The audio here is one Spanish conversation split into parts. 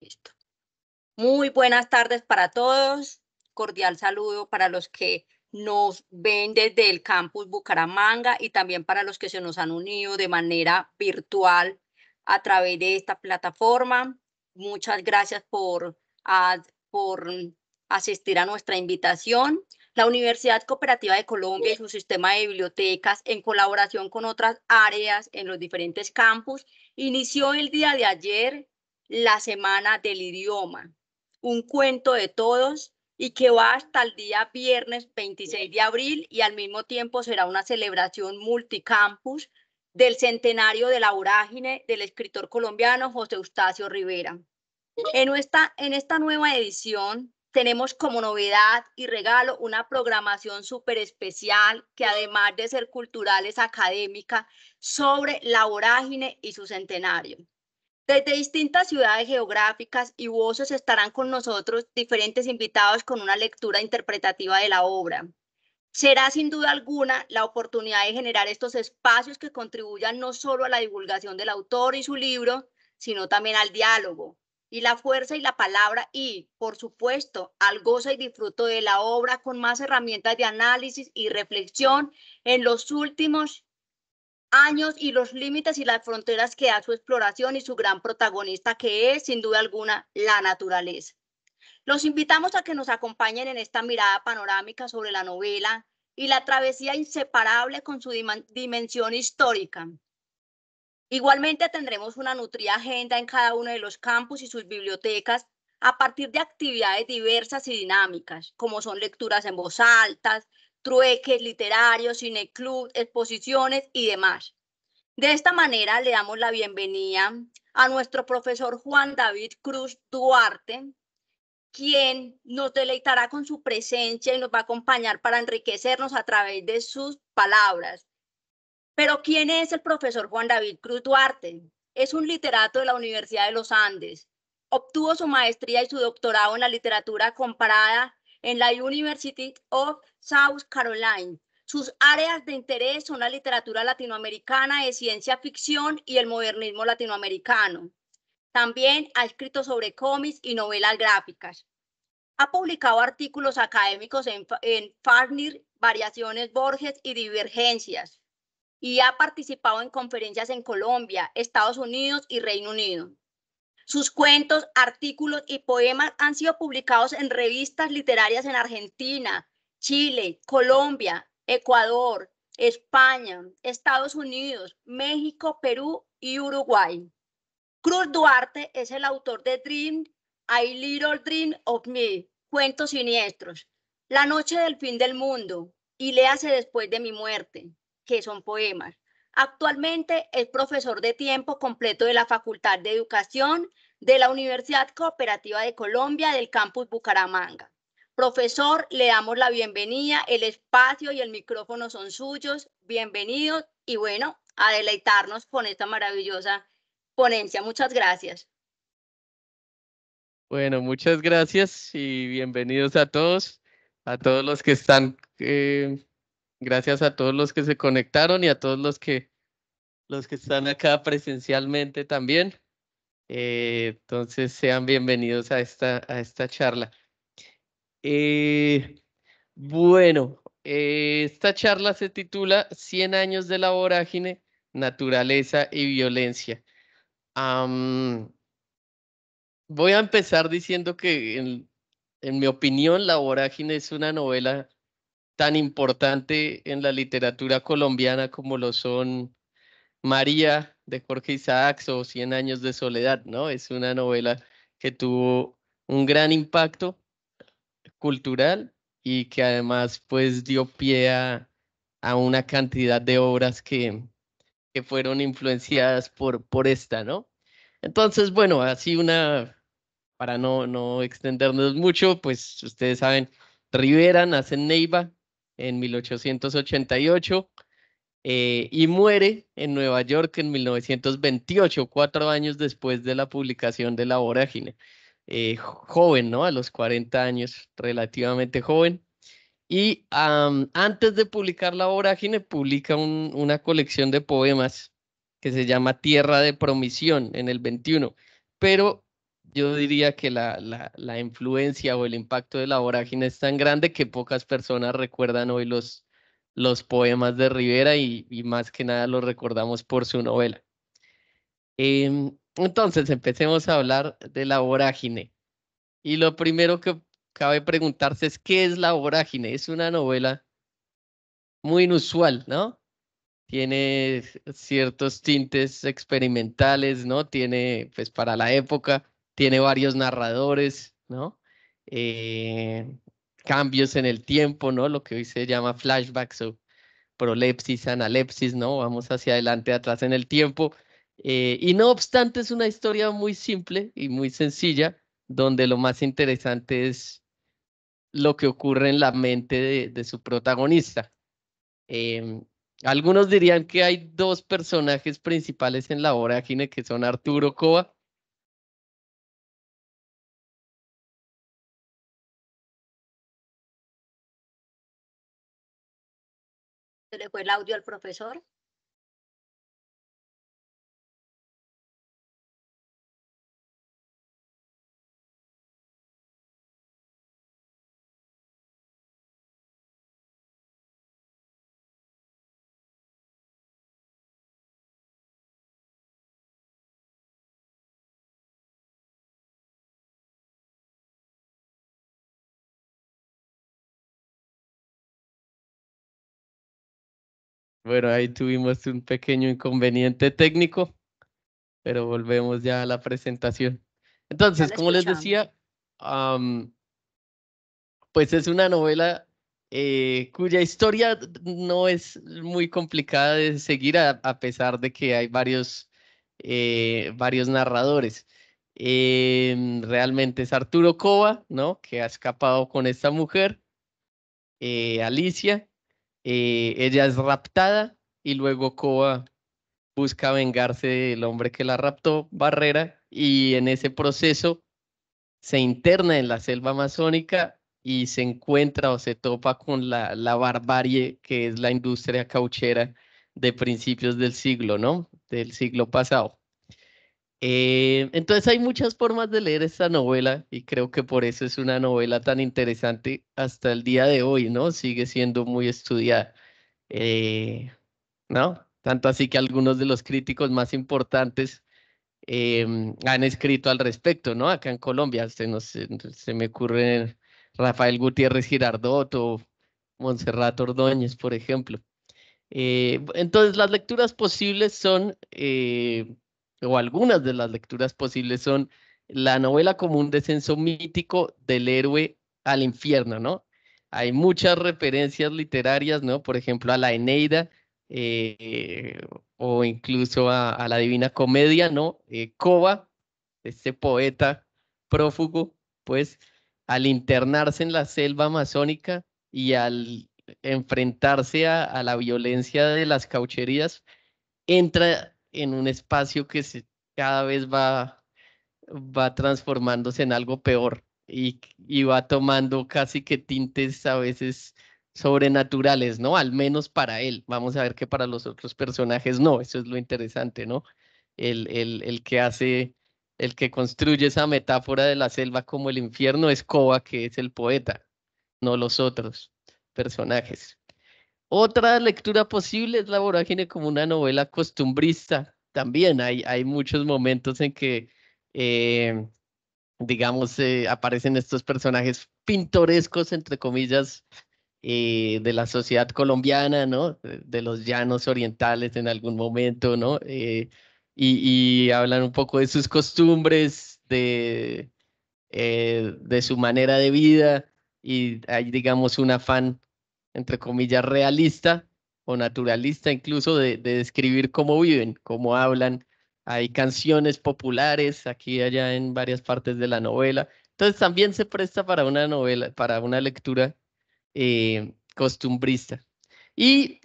Listo. Muy buenas tardes para todos. Cordial saludo para los que nos ven desde el campus Bucaramanga y también para los que se nos han unido de manera virtual a través de esta plataforma. Muchas gracias por, por asistir a nuestra invitación. La Universidad Cooperativa de Colombia y su sistema de bibliotecas, en colaboración con otras áreas en los diferentes campus, inició el día de ayer la Semana del Idioma, un cuento de todos y que va hasta el día viernes 26 de abril y al mismo tiempo será una celebración multicampus del centenario de la vorágine del escritor colombiano José Eustacio Rivera. En esta, en esta nueva edición tenemos como novedad y regalo una programación súper especial que además de ser cultural es académica sobre la vorágine y su centenario. Desde distintas ciudades geográficas y voces estarán con nosotros diferentes invitados con una lectura interpretativa de la obra. Será sin duda alguna la oportunidad de generar estos espacios que contribuyan no solo a la divulgación del autor y su libro, sino también al diálogo y la fuerza y la palabra y, por supuesto, al gozo y disfruto de la obra con más herramientas de análisis y reflexión en los últimos años y los límites y las fronteras que da su exploración y su gran protagonista que es, sin duda alguna, la naturaleza. Los invitamos a que nos acompañen en esta mirada panorámica sobre la novela y la travesía inseparable con su dimensión histórica. Igualmente tendremos una nutrida agenda en cada uno de los campus y sus bibliotecas a partir de actividades diversas y dinámicas, como son lecturas en voz alta, trueques literarios, cineclub, exposiciones y demás. De esta manera le damos la bienvenida a nuestro profesor Juan David Cruz Duarte, quien nos deleitará con su presencia y nos va a acompañar para enriquecernos a través de sus palabras. Pero ¿quién es el profesor Juan David Cruz Duarte? Es un literato de la Universidad de los Andes. Obtuvo su maestría y su doctorado en la literatura comparada en la University of South Carolina. Sus áreas de interés son la literatura latinoamericana de ciencia ficción y el modernismo latinoamericano. También ha escrito sobre cómics y novelas gráficas. Ha publicado artículos académicos en, en Farnir, Variaciones Borges y Divergencias. Y ha participado en conferencias en Colombia, Estados Unidos y Reino Unido. Sus cuentos, artículos y poemas han sido publicados en revistas literarias en Argentina, Chile, Colombia, Ecuador, España, Estados Unidos, México, Perú y Uruguay. Cruz Duarte es el autor de Dream, I Little Dream of Me, Cuentos Siniestros, La Noche del Fin del Mundo y Léase después de mi muerte, que son poemas. Actualmente es profesor de tiempo completo de la Facultad de Educación de la Universidad Cooperativa de Colombia del campus Bucaramanga. Profesor, le damos la bienvenida, el espacio y el micrófono son suyos. Bienvenidos y bueno, a deleitarnos con esta maravillosa ponencia. Muchas gracias. Bueno, muchas gracias y bienvenidos a todos, a todos los que están eh, Gracias a todos los que se conectaron y a todos los que, los que están acá presencialmente también. Eh, entonces, sean bienvenidos a esta, a esta charla. Eh, bueno, eh, esta charla se titula 100 años de la vorágine, naturaleza y violencia. voy a empezar diciendo que, en mi opinión, La vorágine es una novela tan importante en la literatura colombiana como lo son María de Jorge Isaacs o Cien años de soledad, ¿no? Es una novela que tuvo un gran impacto cultural y que además pues dio pie a, una cantidad de obras que, que fueron influenciadas por, por esta, ¿no? Entonces, bueno, así una, para no, no extendernos mucho, pues ustedes saben, Rivera nace en Neiva, en 1888 eh, y muere en Nueva York en 1928, cuatro años después de la publicación de La Vorágine. Eh, joven, ¿no? A los 40 años, relativamente joven. Y antes de publicar La Vorágine, publica una colección de poemas que se llama Tierra de Promisión en el 21. Pero yo diría que la, influencia o el impacto de la vorágine es tan grande que pocas personas recuerdan hoy los, los poemas de Rivera y, más que nada los recordamos por su novela. Em, entonces, empecemos a hablar de la vorágine. Y lo primero que cabe preguntarse es, ¿qué es la vorágine? Es una novela muy inusual, ¿no? tiene ciertos tintes experimentales, ¿no? Tiene, pues para la época, tiene varios narradores, ¿no? Eh, cambios en el tiempo, ¿no? Lo que hoy se llama flashbacks o prolepsis, analepsis, ¿no? Vamos hacia adelante, atrás en el tiempo. Eh, y no obstante, es una historia muy simple y muy sencilla, donde lo más interesante es lo que ocurre en la mente de, su protagonista. Em, algunos dirían que hay dos personajes principales en la obra, que son Arturo Cova se le fue el audio al profesor. Bueno, ahí tuvimos un pequeño inconveniente técnico, pero volvemos ya a la presentación. Entonces, como les decía, pues es una novela eh, cuya historia no es muy complicada de seguir a, pesar de que hay varios, eh, varios narradores. Em, realmente es Arturo Cova, ¿no? Que ha escapado con esta mujer, eh, Alicia, eh, ella es raptada y luego Coa busca vengarse del hombre que la raptó, Barrera, y en ese proceso se interna en la selva amazónica y se encuentra o se topa con la, la barbarie que es la industria cauchera de principios del siglo, ¿no? Del siglo pasado. Eh, entonces hay muchas formas de leer esta novela y creo que por eso es una novela tan interesante hasta el día de hoy, ¿no? Sigue siendo muy estudiada, eh, ¿no? Tanto así que algunos de los críticos más importantes em, han escrito al respecto, ¿no? Acá en Colombia, se, se me ocurre Rafael Gutiérrez Girardot o Monserrat Ordóñez, por ejemplo. Eh, entonces las lecturas posibles son o algunas de las lecturas posibles son la novela como un descenso mítico del héroe al infierno, ¿no? Hay muchas referencias literarias, ¿no? Por ejemplo, a la Eneida eh, o incluso a, la Divina Comedia, ¿no? Eh, Coba, este poeta prófugo, pues al internarse en la selva amazónica y al enfrentarse a, a la violencia de las caucherías, entra en un espacio que se, cada vez va, va transformándose en algo peor y, va tomando casi que tintes a veces sobrenaturales, ¿no? Al menos para él. Vamos a ver que para los otros personajes no, eso es lo interesante, ¿no? El, el, que hace, el que construye esa metáfora de la selva como el infierno es Koba, que es el poeta, no los otros personajes. Otra lectura posible es La vorágine como una novela costumbrista. También hay, muchos momentos en que, eh, digamos, eh, aparecen estos personajes pintorescos, entre comillas, eh, de la sociedad colombiana, ¿no? De, los llanos orientales en algún momento, ¿no? Y, hablan un poco de sus costumbres, de, de su manera de vida y hay, digamos, un afán entre comillas, realista o naturalista incluso de, describir cómo viven, cómo hablan. Hay canciones populares aquí y allá en varias partes de la novela. Entonces también se presta para una novela, para una lectura eh, costumbrista. Y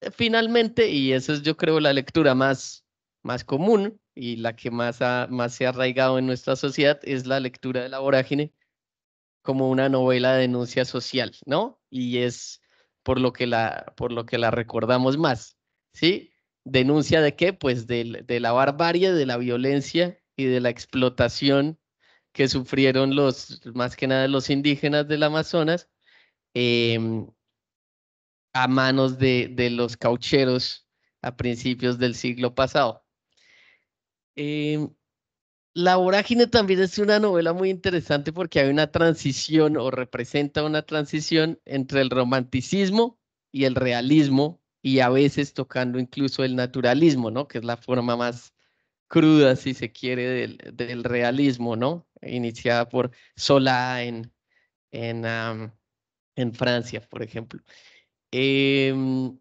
eh, finalmente, y eso es yo creo la lectura más, más común y la que más, más se ha arraigado en nuestra sociedad, es la lectura de la vorágine, como una novela de denuncia social, ¿no? Y es por lo que la, por lo que la recordamos más, ¿sí? Denuncia de qué? Pues de, la barbarie, de la violencia y de la explotación que sufrieron los, más que nada los indígenas del Amazonas, em, a manos de, de, los caucheros a principios del siglo pasado. Em, la vorágine también es una novela muy interesante porque hay una transición o representa una transición entre el romanticismo y el realismo y a veces tocando incluso el naturalismo, ¿no? Que es la forma más cruda, si se quiere, del, realismo, ¿no? Iniciada por Sola en, en, en Francia, por ejemplo. Em,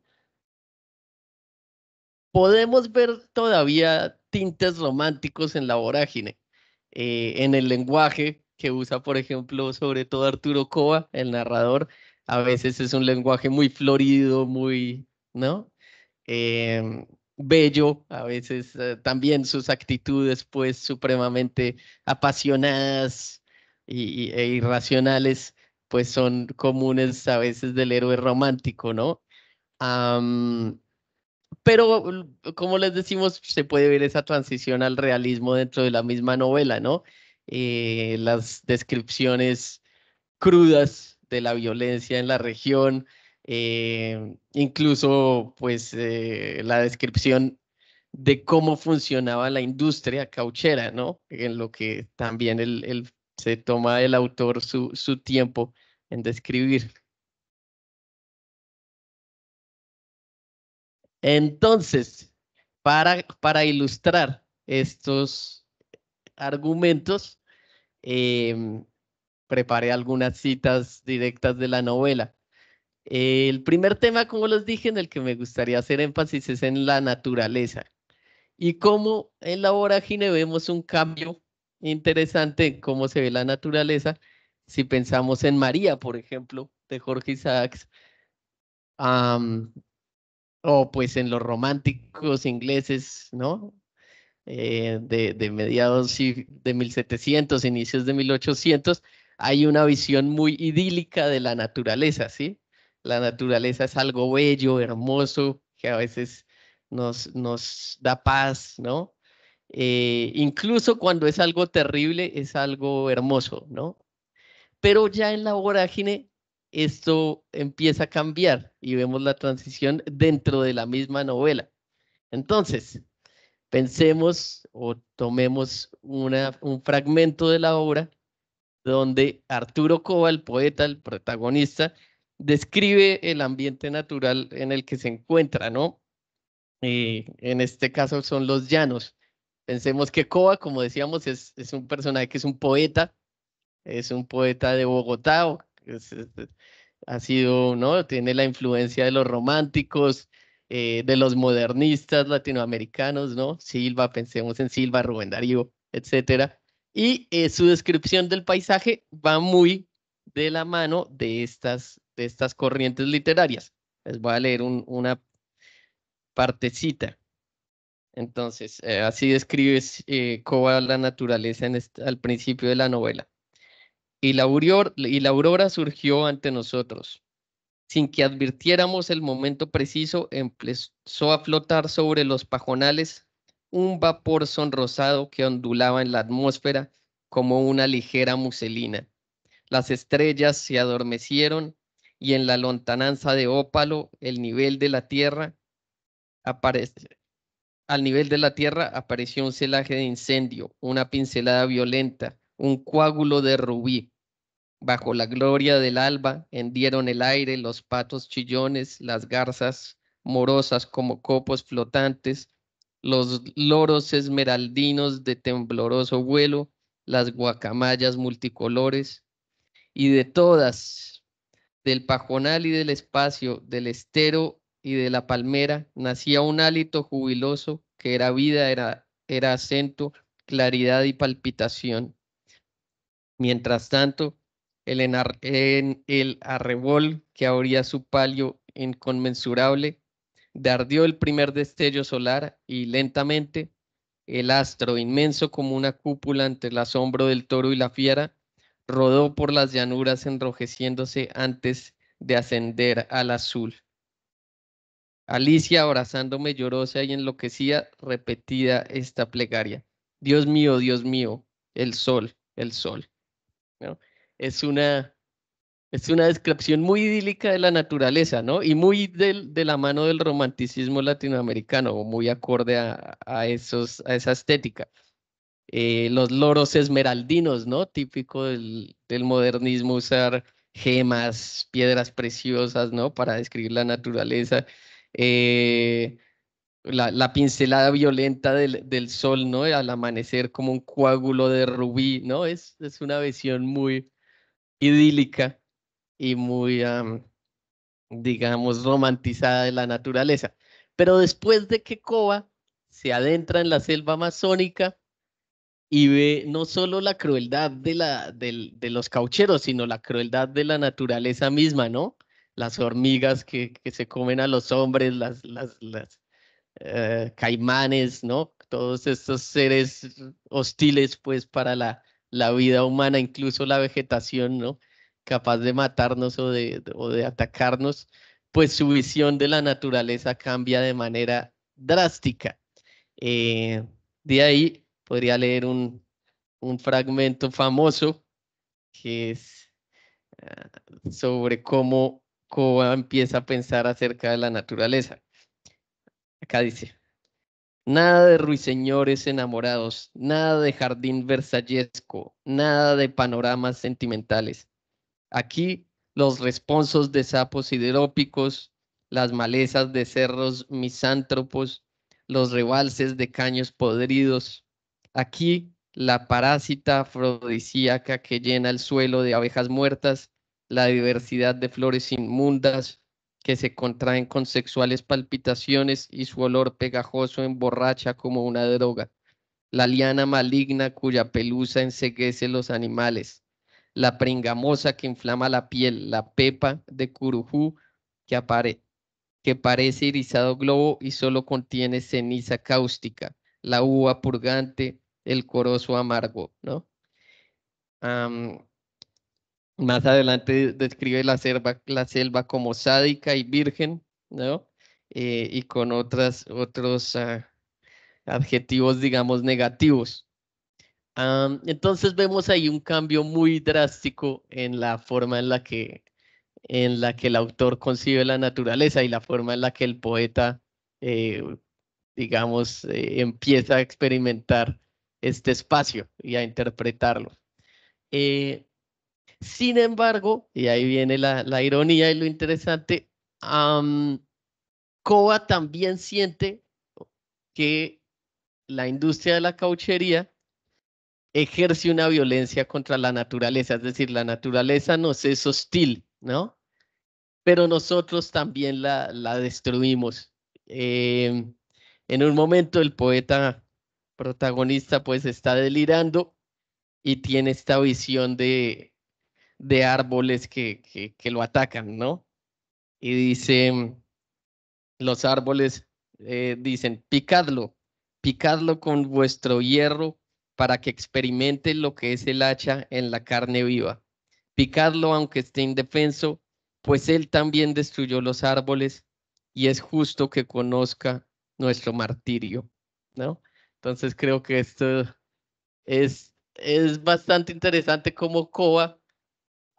podemos ver todavía románticos en la vorágine, eh, en el lenguaje que usa, por ejemplo, sobre todo Arturo Coa, el narrador, a veces es un lenguaje muy florido, muy, ¿no? Em, bello, a veces eh, también sus actitudes, pues, supremamente apasionadas y, e irracionales, pues son comunes a veces del héroe romántico, ¿no? Pero, como les decimos, se puede ver esa transición al realismo dentro de la misma novela, ¿no? Eh, las descripciones crudas de la violencia en la región, eh, incluso pues eh, la descripción de cómo funcionaba la industria cauchera, ¿no? En lo que también se toma el autor su tiempo en describir. Entonces, para, para ilustrar estos argumentos, em, preparé algunas citas directas de la novela. El primer tema, como les dije, en el que me gustaría hacer énfasis es en la naturaleza y cómo en la vorágine vemos un cambio interesante en cómo se ve la naturaleza. Si pensamos en María, por ejemplo, de Jorge Isaacs, o pues en los románticos ingleses, ¿no? Eh, de, mediados de 1700, inicios de 1800, hay una visión muy idílica de la naturaleza, ¿sí? La naturaleza es algo bello, hermoso, que a veces nos, nos da paz, ¿no? Eh, incluso cuando es algo terrible, es algo hermoso, ¿no? Pero ya en la vorágine esto empieza a cambiar y vemos la transición dentro de la misma novela. Entonces, pensemos o tomemos una, un fragmento de la obra donde Arturo Cova, el poeta, el protagonista, describe el ambiente natural en el que se encuentra, ¿no? Eh, en este caso son los llanos. Pensemos que Cova, como decíamos, es, es un personaje que es un poeta, es un poeta de Bogotá, ha sido, ¿no? Tiene la influencia de los románticos, eh, de los modernistas latinoamericanos, ¿no? Silva, pensemos en Silva, Rubén Darío, etcétera. Y eh, su descripción del paisaje va muy de la mano de estas, de estas corrientes literarias. Les voy a leer una partecita. Entonces, así eh, así describe va la naturaleza al principio de la novela y la, aurora, aurora surgió ante nosotros. Sin que advirtiéramos el momento preciso, empezó a flotar sobre los pajonales un vapor sonrosado que ondulaba en la atmósfera como una ligera muselina. Las estrellas se adormecieron y en la lontananza de ópalo el nivel de la tierra aparece. Al nivel de la tierra apareció un celaje de incendio, una pincelada violenta, un coágulo de rubí. Bajo la gloria del alba hendieron el aire los patos chillones, las garzas morosas como copos flotantes, los loros esmeraldinos de tembloroso vuelo, las guacamayas multicolores, y de todas, del pajonal y del espacio, del estero y de la palmera, nacía un hálito jubiloso que era vida, era, era acento, claridad y palpitación. Mientras tanto, el, en el arrebol que abría su palio inconmensurable, dardió el primer destello solar y lentamente el astro, inmenso como una cúpula ante el asombro del toro y la fiera, rodó por las llanuras enrojeciéndose antes de ascender al azul. Alicia, abrazándome llorosa y enloquecida, repetía esta plegaria. Dios mío, Dios mío, el sol, el sol. Es una, es una descripción muy idílica de la naturaleza, ¿no? Y muy de la mano del romanticismo latinoamericano, muy acorde a, a esos, a esa estética. Eh, los loros esmeraldinos, ¿no? Típico del, modernismo usar gemas, piedras preciosas, ¿no? Para describir la naturaleza. Eh, la, pincelada violenta del, sol, ¿no? Al amanecer como un coágulo de rubí, ¿no? Es, es una visión muy idílica y muy, digamos, romantizada de la naturaleza. Pero después de que Coba se adentra en la selva amazónica y ve no solo la crueldad de, la, los caucheros, sino la crueldad de la naturaleza misma, ¿no? Las hormigas que, que se comen a los hombres, las, las, las, eh, caimanes, ¿no? Todos estos seres hostiles, pues, para la, vida humana, incluso la vegetación, ¿no? Capaz de matarnos o de, de atacarnos, pues su visión de la naturaleza cambia de manera drástica. Eh, de ahí podría leer un, fragmento famoso que es ah, sobre cómo Coba empieza a pensar acerca de la naturaleza. Acá dice, nada de ruiseñores enamorados, nada de jardín versallesco, nada de panoramas sentimentales. Aquí los responsos de sapos hidrópicos, las malezas de cerros misántropos, los rebalses de caños podridos. Aquí la parásita afrodisíaca que llena el suelo de abejas muertas, la diversidad de flores inmundas, que se contraen con sexuales palpitaciones y su olor pegajoso emborracha como una droga. La liana maligna cuya pelusa enseguece los animales. La pringamosa que inflama la piel. La pepa de curujú que, apare que parece irisado globo y solo contiene ceniza cáustica. La uva purgante, el corozo amargo, ¿no? Más adelante describe la selva, la selva como sádica y virgen, ¿no? Eh, y con otras, otros ah, adjetivos, digamos, negativos. entonces vemos ahí un cambio muy drástico en la forma en la, que, en la que el autor concibe la naturaleza y la forma en la que el poeta, eh, digamos, eh, empieza a experimentar este espacio y a interpretarlo. Eh, sin embargo, y ahí viene la, ironía y lo interesante, um, también siente que la industria de la cauchería ejerce una violencia contra la naturaleza, es decir, la naturaleza nos es hostil, ¿no? Pero nosotros también la, la destruimos. Em, en un momento el poeta protagonista pues está delirando y tiene esta visión de de árboles que, que, lo atacan, ¿no? Y dice, los árboles eh, dicen, picadlo, picadlo con vuestro hierro para que experimente lo que es el hacha en la carne viva. Picadlo aunque esté indefenso, pues él también destruyó los árboles y es justo que conozca nuestro martirio, ¿no? Entonces creo que esto es, es bastante interesante como Coba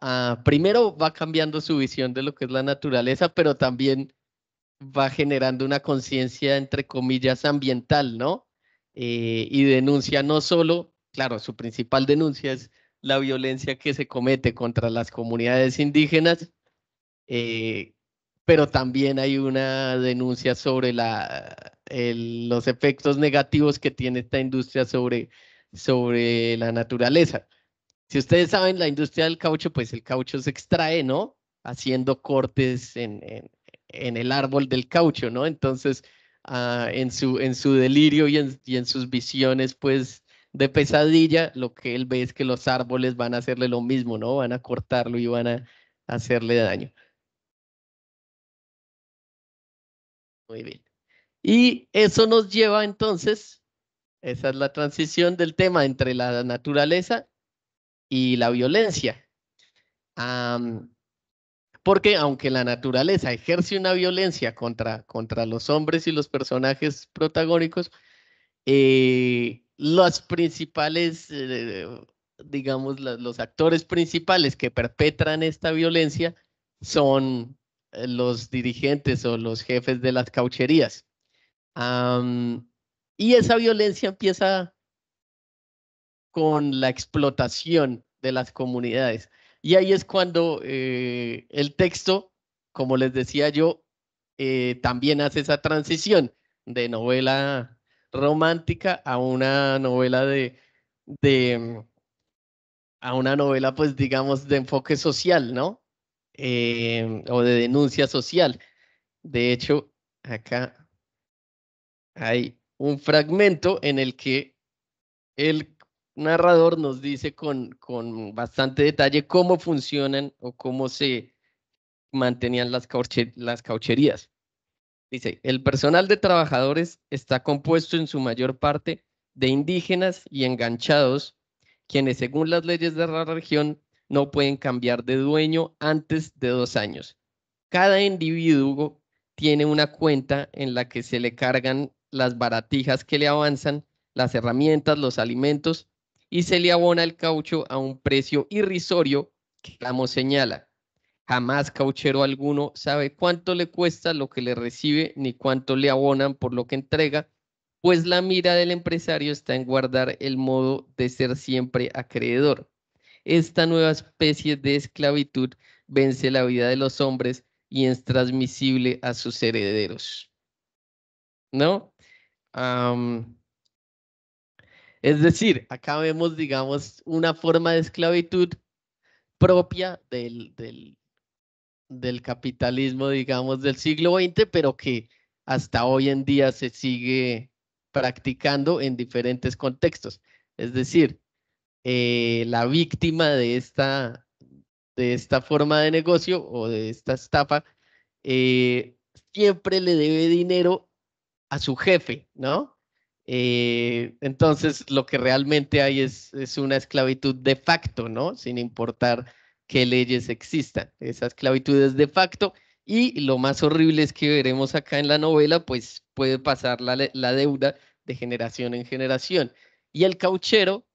Ah, primero va cambiando su visión de lo que es la naturaleza, pero también va generando una conciencia, entre comillas, ambiental, ¿no? Eh, y denuncia no solo, claro, su principal denuncia es la violencia que se comete contra las comunidades indígenas, eh, pero también hay una denuncia sobre los efectos negativos que tiene esta industria sobre, sobre la naturaleza. Si ustedes saben, la industria del caucho, pues el caucho se extrae, ¿no? Haciendo cortes en, el árbol del caucho, ¿no? Entonces, ah, en, su, en su delirio y en, y en sus visiones, pues de pesadilla, lo que él ve es que los árboles van a hacerle lo mismo, ¿no? Van a cortarlo y van a hacerle daño. Muy bien. Y eso nos lleva entonces, esa es la transición del tema entre la naturaleza y la violencia. porque aunque la naturaleza ejerce una violencia contra, contra los hombres y los personajes protagónicos, eh, los principales, eh, digamos, los actores principales que perpetran esta violencia son eh, los dirigentes o los jefes de las caucherías. y esa violencia empieza con la explotación de las comunidades. Y ahí es cuando eh, el texto, como les decía yo, eh, también hace esa transición de novela romántica a una novela de, de mm, a una novela, pues digamos, de enfoque social, ¿no? Eh, o de denuncia social. De hecho, acá hay un fragmento en el que el narrador nos dice con, bastante detalle cómo funcionan o cómo se mantenían las, las caucherías. Dice, el personal de trabajadores está compuesto en su mayor parte de indígenas y enganchados, quienes según las leyes de la región no pueden cambiar de dueño antes de dos años. Cada individuo tiene una cuenta en la que se le cargan las baratijas que le avanzan, las herramientas, los alimentos y se le abona el caucho a un precio irrisorio que como señala. Jamás cauchero alguno sabe cuánto le cuesta lo que le recibe ni cuánto le abonan por lo que entrega, pues la mira del empresario está en guardar el modo de ser siempre acreedor. Esta nueva especie de esclavitud vence la vida de los hombres y es transmisible a sus herederos. ¿No? Es decir, acá vemos, digamos, una forma de esclavitud propia del, del, capitalismo, digamos, del siglo XX, pero que hasta hoy en día se sigue practicando en diferentes contextos. Es decir, eh, la víctima de esta, de esta forma de negocio o de esta estafa eh, siempre le debe dinero a su jefe, ¿no? Eh, entonces, lo que realmente hay es, una esclavitud de facto, ¿no? Sin importar qué leyes existan. Esa esclavitud es de facto y lo más horrible es que veremos acá en la novela, pues puede pasar la, deuda de generación en generación. Y el cauchero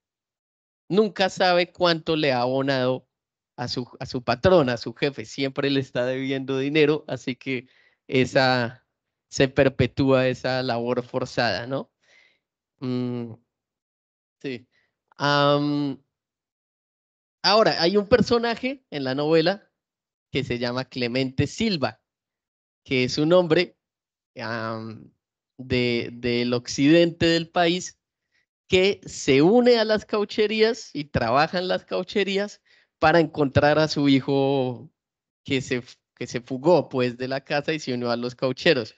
nunca sabe cuánto le ha abonado a su, a su patrón, a su jefe. Siempre le está debiendo dinero, así que esa se perpetúa esa labor forzada, ¿no? Mm, sí. ahora, hay un personaje en la novela que se llama Clemente Silva, que es un hombre de, del occidente del país que se une a las caucherías y trabaja en las caucherías para encontrar a su hijo que se, que se fugó pues de la casa y se unió a los caucheros.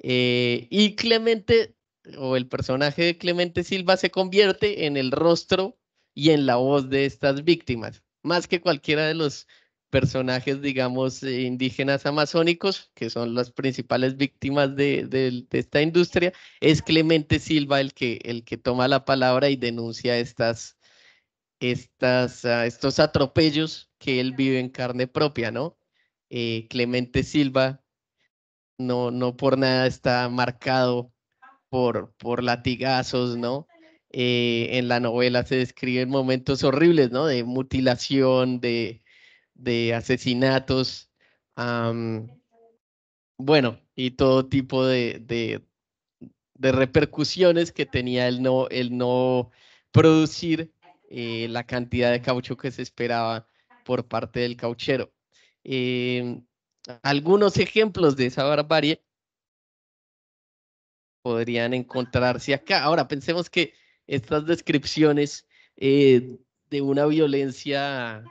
Eh, y Clemente o el personaje de Clemente Silva se convierte en el rostro y en la voz de estas víctimas, más que cualquiera de los personajes, digamos, eh, indígenas amazónicos, que son las principales víctimas de, esta industria, es Clemente Silva el que, el que toma la palabra y denuncia estas, estas, ah, estos atropellos que él vive en carne propia, ¿no? Eh, Clemente Silva no, no por nada está marcado por, latigazos, ¿no? Eh, en la novela se describen momentos horribles, ¿no? De mutilación, de, asesinatos, bueno, y todo tipo de, repercusiones que tenía el no, el no producir eh, la cantidad de caucho que se esperaba por parte del cauchero. Em, algunos ejemplos de esa barbarie podrían encontrarse acá. Ahora, pensemos que estas descripciones eh, de una violencia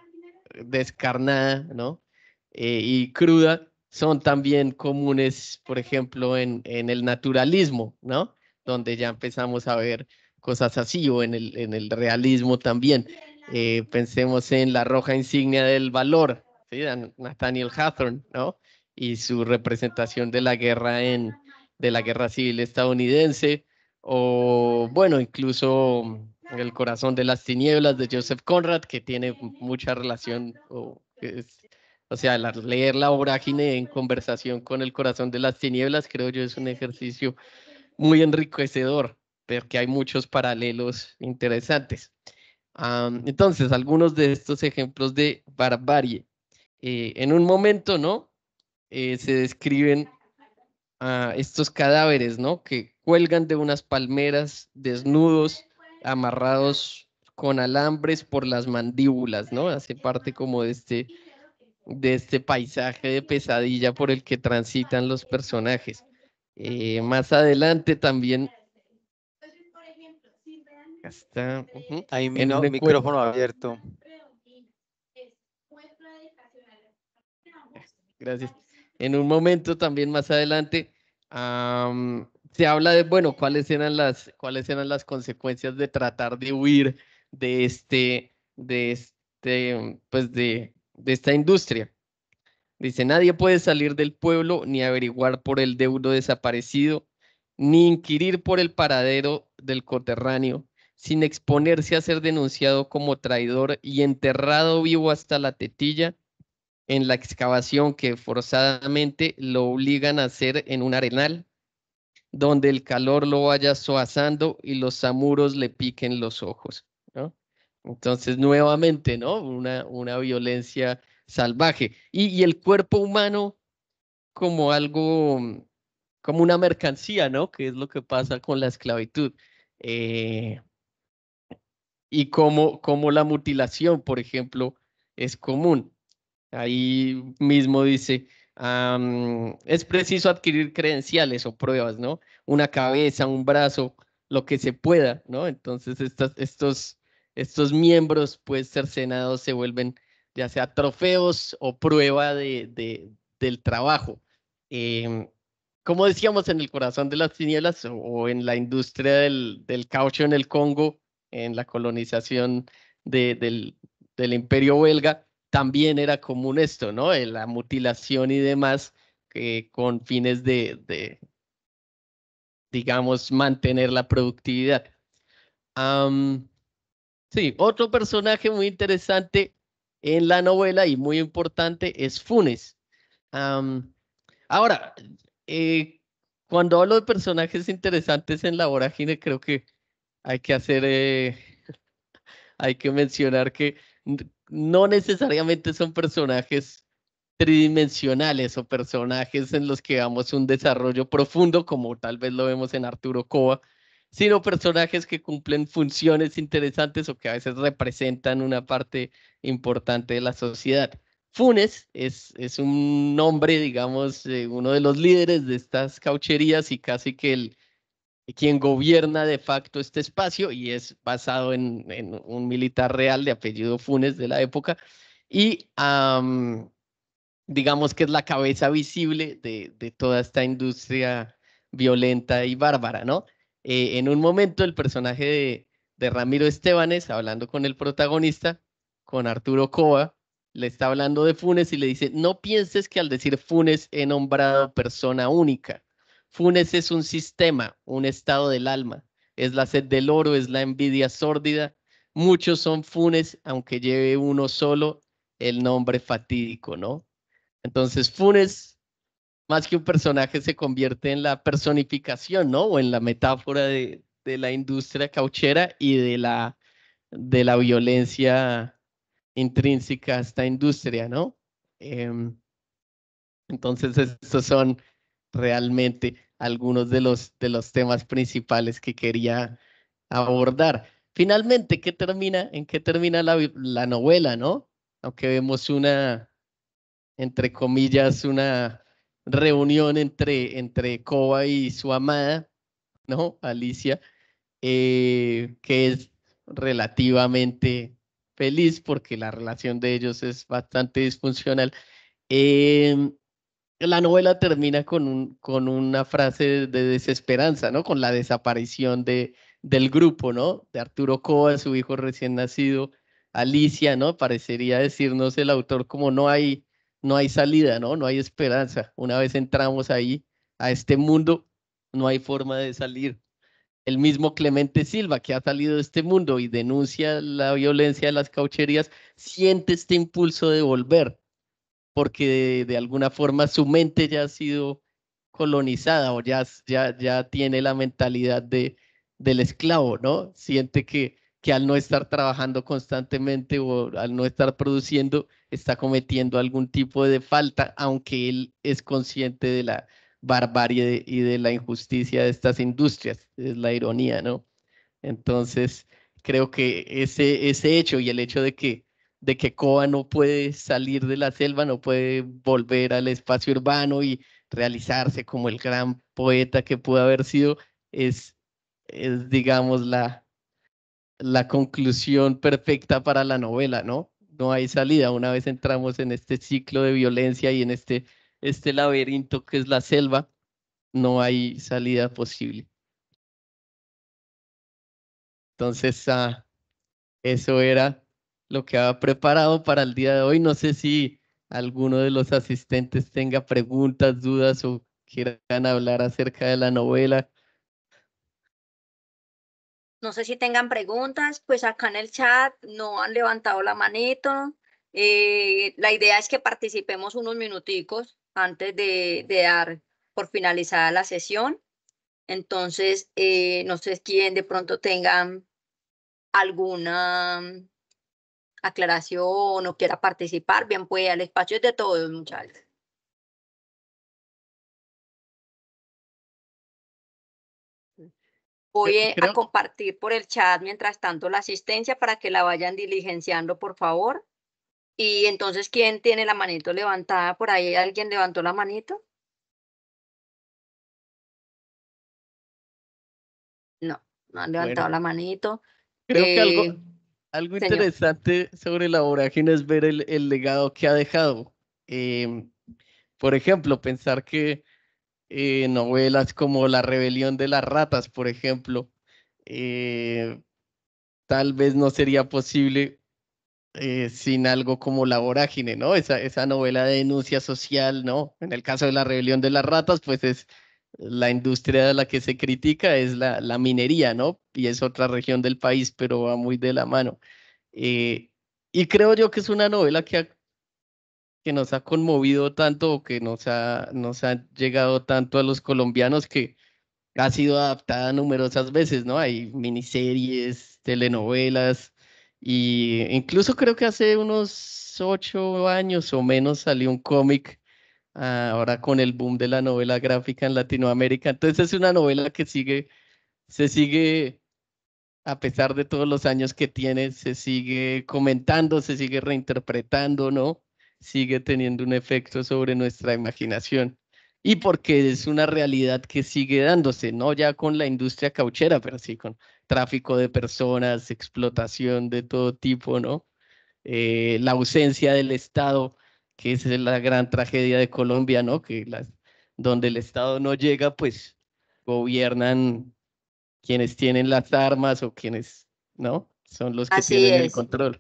descarnada, ¿no? Eh, y cruda, son también comunes, por ejemplo, en, en, el naturalismo, ¿no? Donde ya empezamos a ver cosas así, o en el, en el realismo también. Eh, pensemos en la roja insignia del valor, ¿sí? Nathaniel Hawthorne, ¿no? Y su representación de la guerra en, de la guerra civil estadounidense, o bueno, incluso El corazón de las tinieblas de Joseph Conrad, que tiene mucha relación, o, o sea, leer la orágine en conversación con El corazón de las tinieblas, creo yo, es un ejercicio muy enriquecedor, porque hay muchos paralelos interesantes. entonces, algunos de estos ejemplos de barbarie. Eh, en un momento, ¿no? Eh, se describen estos cadáveres, ¿no? Que cuelgan de unas palmeras desnudos, amarrados con alambres por las mandíbulas, ¿no? Hace parte como de este, de este paisaje de pesadilla por el que transitan los personajes. Eh, más adelante también... Está, micrófono abierto. Gracias en un momento también más adelante. se habla de, bueno, cuáles eran las, cuáles eran las consecuencias de tratar de huir de este, de este, pues de, de esta industria. Dice, nadie puede salir del pueblo ni averiguar por el deudo desaparecido, ni inquirir por el paradero del coterráneo, sin exponerse a ser denunciado como traidor y enterrado vivo hasta la tetilla en la excavación que forzadamente lo obligan a hacer en un arenal, donde el calor lo vaya soazando y los zamuros le piquen los ojos. Entonces, nuevamente, ¿no? Una, una violencia salvaje. Y, el cuerpo humano como algo, como una mercancía, ¿no? Que es lo que pasa con la esclavitud. Eh, y como, como la mutilación, por ejemplo, es común. Ahí mismo dice, es preciso adquirir credenciales o pruebas, ¿no? Una cabeza, un brazo, lo que se pueda, ¿no? Entonces estos, estos miembros, pues senados se vuelven ya sea trofeos o prueba de, del trabajo. Em, como decíamos, en el corazón de las tinieblas o, en la industria del, caucho en el Congo, en la colonización del, del imperio belga, también era común esto, ¿no? Eh, la mutilación y demás con fines de, digamos, mantener la productividad. sí, otro personaje muy interesante en la novela y muy importante es Funes. ahora, eh, cuando hablo de personajes interesantes en la vorágine, creo que hay que hacer, eh, hay que mencionar que no necesariamente son personajes tridimensionales o personajes en los que vemos un desarrollo profundo, como tal vez lo vemos en Arturo Cova, sino personajes que cumplen funciones interesantes o que a veces representan una parte importante de la sociedad. Funes es, es un nombre, digamos, eh, uno de los líderes de estas caucherías y casi que el, quien gobierna de facto este espacio y es basado en, un militar real de apellido Funes de la época y digamos que es la cabeza visible de, toda esta industria violenta y bárbara, ¿no? Eh, en un momento el personaje de, Ramiro Estebanes, hablando con el protagonista, con Arturo Cova, le está hablando de Funes y le dice, no pienses que al decir Funes he nombrado persona única. Funes es un sistema, un estado del alma. Es la sed del oro, es la envidia sórdida. Muchos son Funes, aunque lleve uno solo el nombre fatídico, ¿no? Entonces, Funes, más que un personaje, se convierte en la personificación, ¿no? O en la metáfora de, de la industria cauchera y de la, de la violencia intrínseca a esta industria, ¿no? Em, entonces, estos son realmente algunos de los, de los temas principales que quería abordar. Finalmente, ¿qué termina, ¿en qué termina la, novela, no? Aunque vemos una, entre comillas, una reunión entre, entre y su amada, ¿no? Alicia, eh, que es relativamente feliz porque la relación de ellos es bastante disfuncional. Em, la novela termina con, un, con una frase de desesperanza, ¿no? Con la desaparición de, del grupo, ¿no? De Arturo Coa, su hijo recién nacido, Alicia, ¿no? Parecería decirnos el autor como no hay, no hay salida, ¿no? No hay esperanza. Una vez entramos ahí, a este mundo, no hay forma de salir. El mismo Clemente Silva, que ha salido de este mundo y denuncia la violencia de las caucherías, siente este impulso de volver porque de, alguna forma su mente ya ha sido colonizada o ya, ya, ya tiene la mentalidad de, del esclavo, ¿no? Siente que, que al no estar trabajando constantemente o al no estar produciendo, está cometiendo algún tipo de falta, aunque él es consciente de la barbarie y de la injusticia de estas industrias, es la ironía, ¿no? Entonces, creo que ese, ese hecho y el hecho de que de que Coa no puede salir de la selva, no puede volver al espacio urbano y realizarse como el gran poeta que pudo haber sido, es, es digamos, la, la conclusión perfecta para la novela, ¿no? No hay salida. Una vez entramos en este ciclo de violencia y en este, este laberinto que es la selva, no hay salida posible. Entonces, ah, eso era lo que ha preparado para el día de hoy. No sé si alguno de los asistentes tenga preguntas, dudas o quieran hablar acerca de la novela. No sé si tengan preguntas, pues acá en el chat no han levantado la manito. Eh, la idea es que participemos unos minuticos antes de, de dar por finalizada la sesión. Entonces, eh, no sé quién de pronto tenga alguna aclaración o no quiera participar, bien pues, al espacio es de todos, muchachos. Voy eh, a compartir por el chat, mientras tanto, la asistencia para que la vayan diligenciando, por favor. Y entonces, ¿quién tiene la manito levantada por ahí? ¿Alguien levantó la manito? No, no han levantado la manito. Creo que algo, eh, algo interesante sobre la vorágine es ver el, legado que ha dejado. Em, por ejemplo, pensar que eh, novelas como La rebelión de las ratas, por ejemplo, eh, tal vez no sería posible eh, sin algo como La vorágine, ¿no? Esa, esa novela de denuncia social, ¿no? En el caso de La rebelión de las ratas, pues es la industria de la que se critica es la, la, minería, ¿no? Y es otra región del país, pero va muy de la mano. Eh, y creo yo que es una novela que, que nos ha conmovido tanto, o que nos ha, nos ha llegado tanto a los colombianos que ha sido adaptada numerosas veces, ¿no? Hay miniseries, telenovelas, y incluso creo que hace unos ocho años o menos salió un cómic Ah, ahora con el boom de la novela gráfica en Latinoamérica. Entonces es una novela que sigue, se sigue, a pesar de todos los años que tiene, se sigue comentando, se sigue reinterpretando, ¿no? Sigue teniendo un efecto sobre nuestra imaginación. Y porque es una realidad que sigue dándose, no ya con la industria cauchera, pero sí con tráfico de personas, explotación de todo tipo, ¿no? Eh, la ausencia del Estado que esa es la gran tragedia de Colombia, ¿no? Que las, donde el Estado no llega, pues gobiernan quienes tienen las armas o quienes, ¿no? Son los que tienen el control.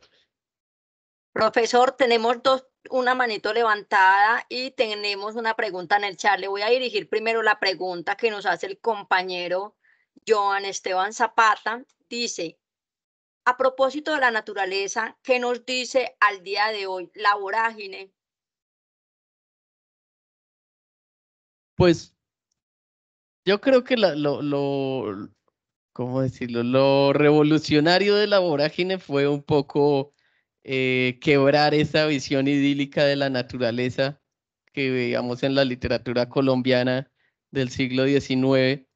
Profesor, tenemos dos, una manito levantada y tenemos una pregunta en el chat. Le voy a dirigir primero la pregunta que nos hace el compañero Joan Esteban Zapata. Dice, a propósito de la naturaleza, ¿qué nos dice al día de hoy la vorágine Pues yo creo que lo, decirlo? Lo revolucionario de la vorágine fue un poco eh, quebrar esa visión idílica de la naturaleza que veíamos en la literatura colombiana del siglo XIX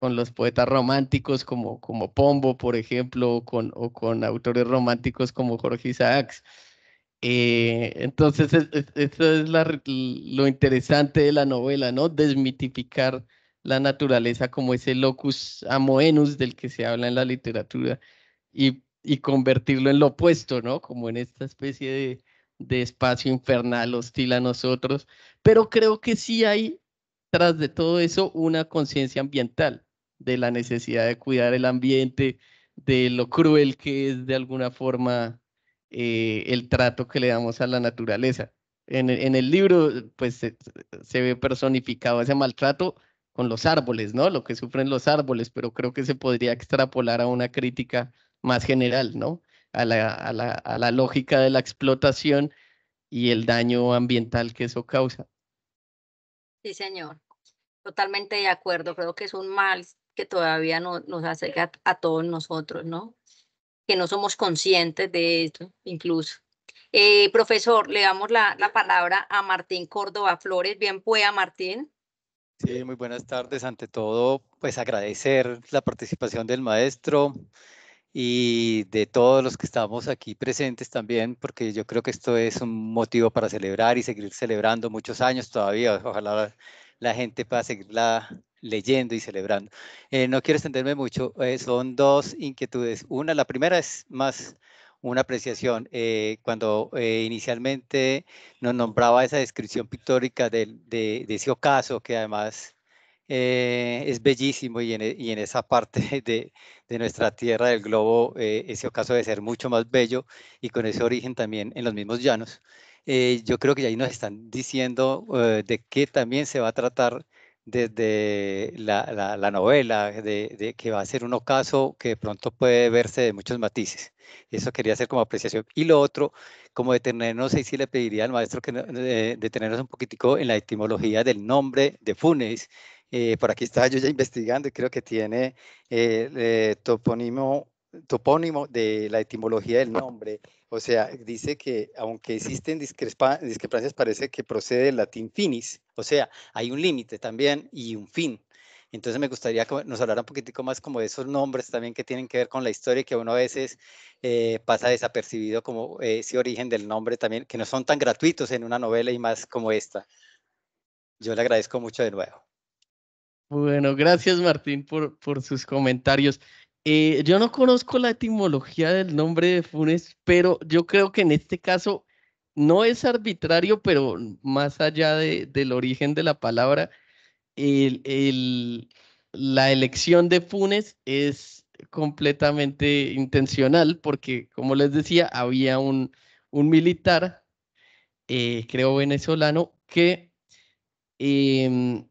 con los poetas románticos como, como Pombo, por ejemplo, o con, o con autores románticos como Jorge Isaacs. Eh, entonces, esto es lo interesante de la novela, ¿no? Desmitificar la naturaleza como ese locus amoenus del que se habla en la literatura y, convertirlo en lo opuesto, ¿no? Como en esta especie de, de espacio infernal hostil a nosotros. Pero creo que sí hay, tras de todo eso, una conciencia ambiental de la necesidad de cuidar el ambiente, de lo cruel que es de alguna forma eh, el trato que le damos a la naturaleza. En, el libro, pues se, ve personificado ese maltrato con los árboles, ¿no? Lo que sufren los árboles, pero creo que se podría extrapolar a una crítica más general, ¿no? A la, a la, lógica de la explotación y el daño ambiental que eso causa. Sí, señor. Totalmente de acuerdo. Creo que es un mal que todavía no, nos acerca a todos nosotros, ¿no? que no somos conscientes de esto incluso. Eh, profesor, le damos la, la, palabra a Martín Córdoba Flores. Bien pueda, Martín. Sí, muy buenas tardes. Ante todo, pues agradecer la participación del maestro y de todos los que estamos aquí presentes también, porque yo creo que esto es un motivo para celebrar y seguir celebrando muchos años todavía. Ojalá la gente pueda seguir la, leyendo y celebrando. Eh, no quiero extenderme mucho, eh, son dos inquietudes. Una, la primera es más una apreciación. Eh, cuando inicialmente nos nombraba esa descripción pictórica de, ese ocaso, que además es bellísimo y en, e, y en esa parte de, de, nuestra tierra del globo, ese ocaso debe ser mucho más bello y con ese origen también en los mismos llanos. yo creo que ahí nos están diciendo de qué también se va a tratar desde la, novela, de, que va a ser un ocaso que pronto puede verse de muchos matices. Eso quería hacer como apreciación. Y lo otro, como detenernos, y si le pediría al maestro que detenernos un poquitico en la etimología del nombre de Funes. Eh, por aquí estaba yo ya investigando y creo que tiene eh, eh topónimo topónimo de la etimología del nombre. O sea, dice que aunque existen discrepancias, parece que procede del latín finis. O sea, hay un límite también y un fin. Entonces me gustaría que nos hablara un poquitico más como de esos nombres también que tienen que ver con la historia y que uno a veces eh, pasa desapercibido como ese origen del nombre también, que no son tan gratuitos en una novela y más como esta. Yo le agradezco mucho de nuevo. Bueno, gracias Martín por, por sus comentarios. Eh, yo no conozco la etimología del nombre de Funes, pero yo creo que en este caso no es arbitrario, pero más allá del origen de la palabra, la elección de Funes es completamente intencional porque, como les decía, había un, militar, eh, creo venezolano, que em,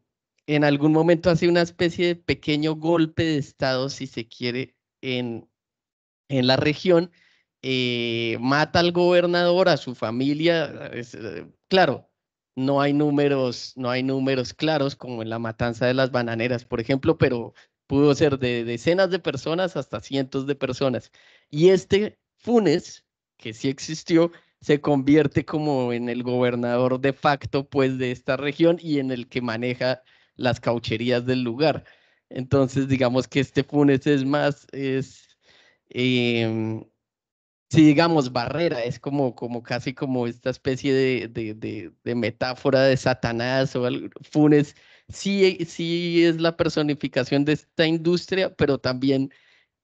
en algún momento hace una especie de pequeño golpe de Estado, si se quiere, en, en la región, eh, mata al gobernador, a su familia. Eh, claro, no hay números, no hay números claros como en la matanza de las bananeras, por ejemplo, pero pudo ser de decenas de personas hasta cientos de personas. Y este Funes, que sí existió, se convierte como en el gobernador de facto pues de esta región y en el que maneja las caucherías del lugar. Entonces, digamos que este Funes es más, es, em, si digamos, barrera, es como, como casi como esta especie de, de, de, metáfora de Satanás o algo. Funes sí, sí es la personificación de esta industria, pero también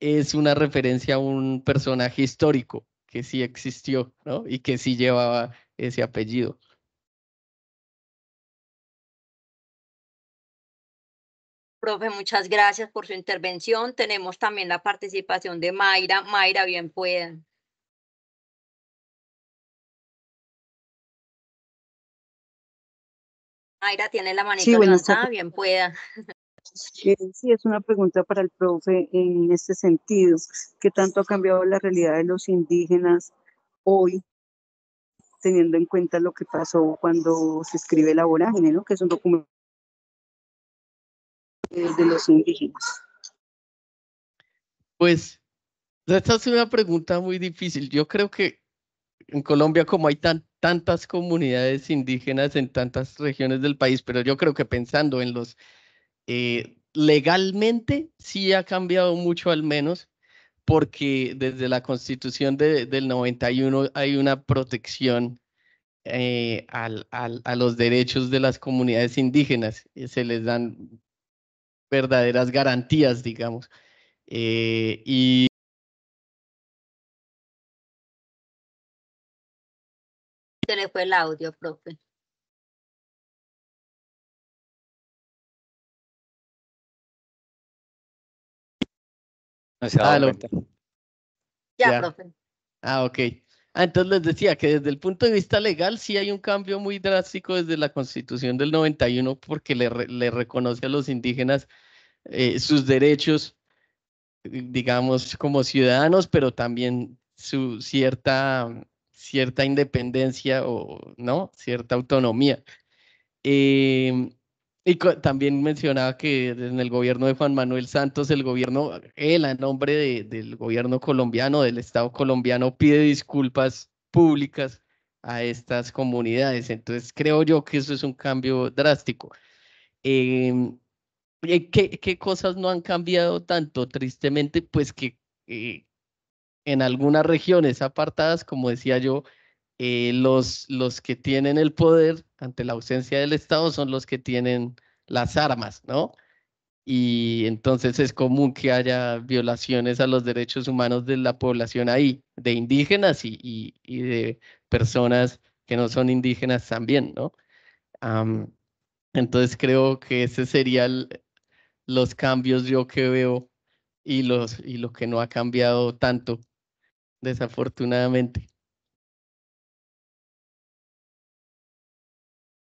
es una referencia a un personaje histórico que sí existió, ¿no? Y que sí llevaba ese apellido. Profe, muchas gracias por su intervención. Tenemos también la participación de Mayra. Mayra, bien pueda. Mayra tiene la manita sí, bien pueda. sí, es una pregunta para el profe en este sentido, ¿qué tanto ha cambiado la realidad de los indígenas hoy, teniendo en cuenta lo que pasó cuando se escribe la vorágine, que es un documento de los indígenas. Pues, esta es una pregunta muy difícil. Yo creo que en Colombia, como hay tantas comunidades indígenas en tantas regiones del país, pero yo creo que pensando en los eh, legalmente sí ha cambiado mucho al menos, porque desde la constitución de, del 91 hay una protección eh, a los derechos de las comunidades indígenas. Se les dan verdaderas garantías, digamos. Eh, y se le fue el audio, profe. Ah, ya, ya, profe. Ah, okay. Ah, entonces les decía que desde el punto de vista legal sí hay un cambio muy drástico desde la constitución del 91 porque le, reconoce a los indígenas eh, sus derechos, digamos, como ciudadanos, pero también su cierta, cierta independencia o, ¿no? Cierta autonomía. Em, y también mencionaba que en el gobierno de Juan Manuel Santos, el gobierno, él a nombre del gobierno colombiano, del Estado colombiano, pide disculpas públicas a estas comunidades. Entonces creo yo que eso es un cambio drástico. Em, ¿qué, cosas no han cambiado tanto? Tristemente, pues que eh, en algunas regiones apartadas, como decía yo, eh, los, los que tienen el poder ante la ausencia del Estado son los que tienen las armas, ¿no? Y entonces es común que haya violaciones a los derechos humanos de la población ahí, de indígenas y, de personas que no son indígenas también, ¿no? entonces creo que ese serían los cambios yo que veo y, los, y lo que no ha cambiado tanto, desafortunadamente.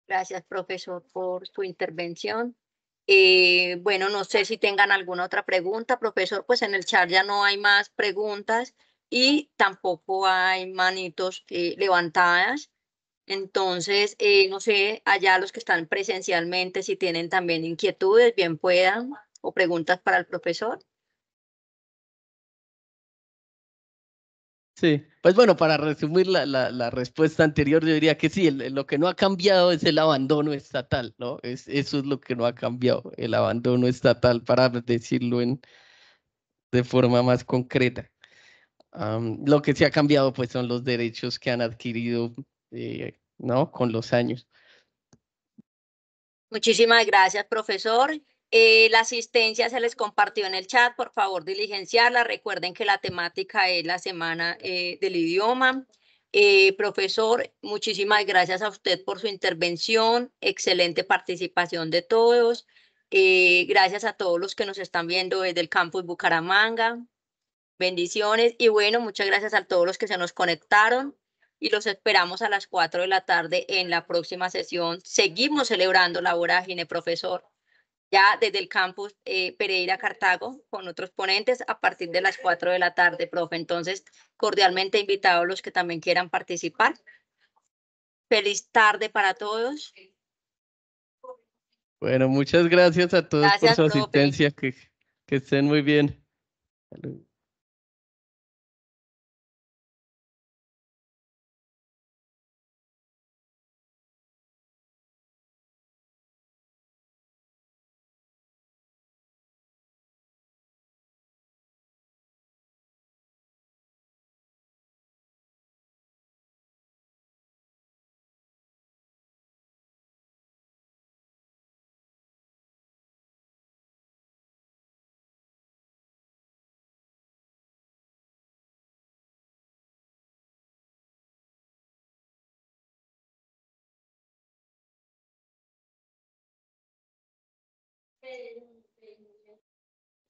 Gracias, profesor, por su intervención. Eh, bueno, no sé si tengan alguna otra pregunta, profesor, pues en el chat ya no hay más preguntas y tampoco hay manitos eh, levantadas. Entonces, eh, no sé, allá los que están presencialmente, si tienen también inquietudes, bien puedan, o preguntas para el profesor. Sí, pues bueno, para resumir la, la, respuesta anterior, yo diría que sí, lo que no ha cambiado es el abandono estatal, ¿no? eso es lo que no ha cambiado, el abandono estatal, para decirlo en, de forma más concreta. lo que sí ha cambiado, pues, son los derechos que han adquirido, eh, ¿no? Con los años. Muchísimas gracias, profesor. Eh, la asistencia se les compartió en el chat, por favor diligenciarla. Recuerden que la temática es la semana eh, del idioma. Eh, profesor, muchísimas gracias a usted por su intervención, excelente participación de todos. gracias a todos los que nos están viendo desde el campus Bucaramanga. Bendiciones y bueno, muchas gracias a todos los que se nos conectaron y los esperamos a las 4 de la tarde en la próxima sesión. Seguimos celebrando la vorágine, profesor ya desde el campus eh, Pereira Cartago con otros ponentes a partir de las 4 de la tarde, profe. Entonces, cordialmente invitados los que también quieran participar. Feliz tarde para todos. Bueno, muchas gracias a todos por su asistencia. Que, que estén muy bien. Salud.